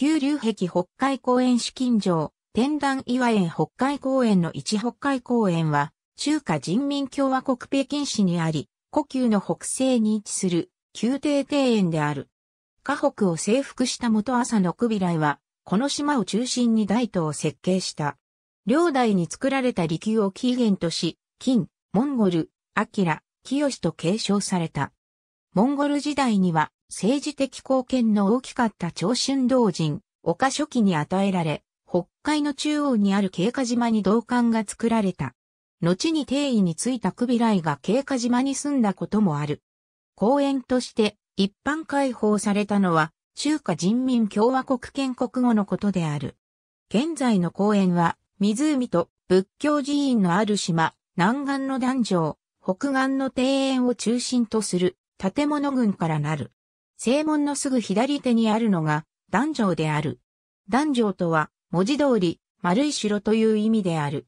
旧流壁北海公園資金所天壇岩園北海公園の一北海公園は、中華人民共和国北京市にあり、故宮の北西に位置する宮廷庭園である。河北を征服した元朝のクビライは、この島を中心に大都を設計した。両代に作られた利休を起源とし、金、モンゴル、アキラ、清と継承された。モンゴル時代には、政治的貢献の大きかった長春道人、岡書記に与えられ、北海の中央にある経過島に道館が作られた。後に定位についたクビライが経過島に住んだこともある。公園として一般開放されたのは中華人民共和国建国後のことである。現在の公園は湖と仏教寺院のある島、南岸の壇上、北岸の庭園を中心とする建物群からなる。正門のすぐ左手にあるのが、壇上である。壇上とは、文字通り、丸い城という意味である。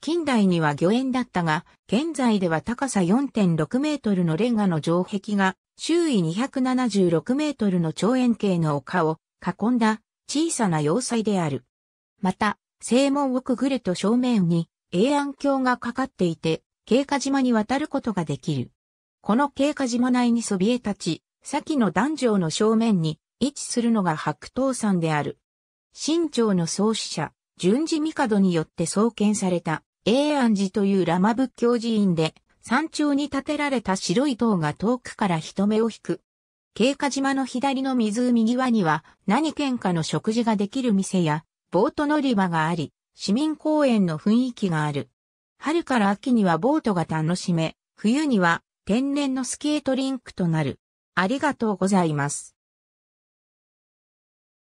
近代には御苑だったが、現在では高さ4.6メートルのレンガの城壁が、周囲276メートルの長円形の丘を囲んだ小さな要塞である。また、正門をくぐると正面に永安橋がかかっていて、経過島に渡ることができる。この経過島内にそびえ立ち、先の壇上の正面に位置するのが白頭山である。新朝の創始者、順次帝によって創建された永安寺というラマ仏教寺院で山頂に建てられた白い塔が遠くから人目を引く。経過島の左の湖際には何県かの食事ができる店やボート乗り場があり、市民公園の雰囲気がある。春から秋にはボートが楽しめ、冬には天然のスケートリンクとなる。ありがとうございます。